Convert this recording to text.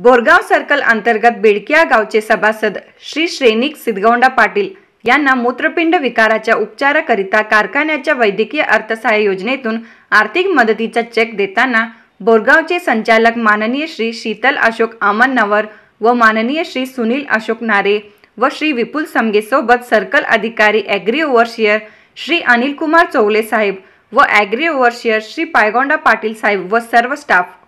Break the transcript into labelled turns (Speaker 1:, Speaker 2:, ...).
Speaker 1: Borgaon circle अंतर्गत बेडकिया गावचे सभासद श्री श्रेनिक सिद्धगौंडा पाटील यांना मूत्रपिंड विकाराच्या उपचाराकरिता कारखान्याच्या वैद्यकीय अर्थसहाय्य योजनेतून आर्थिक मदतीचा चेक देताना बोरगावचे संचालक माननीय श्री शीतल अशोक आमनवर व माननीय श्री सुनील अशोक नारे व श्री विपुल समगेसोबत सर्कल अधिकारी ॲग्री ओव्हरशियर श्री अनिलकुमार चौले साहेब व ॲग्री ओव्हरशियर श्री पायगोंडा पाटील साहेब व सर्व स्टाफ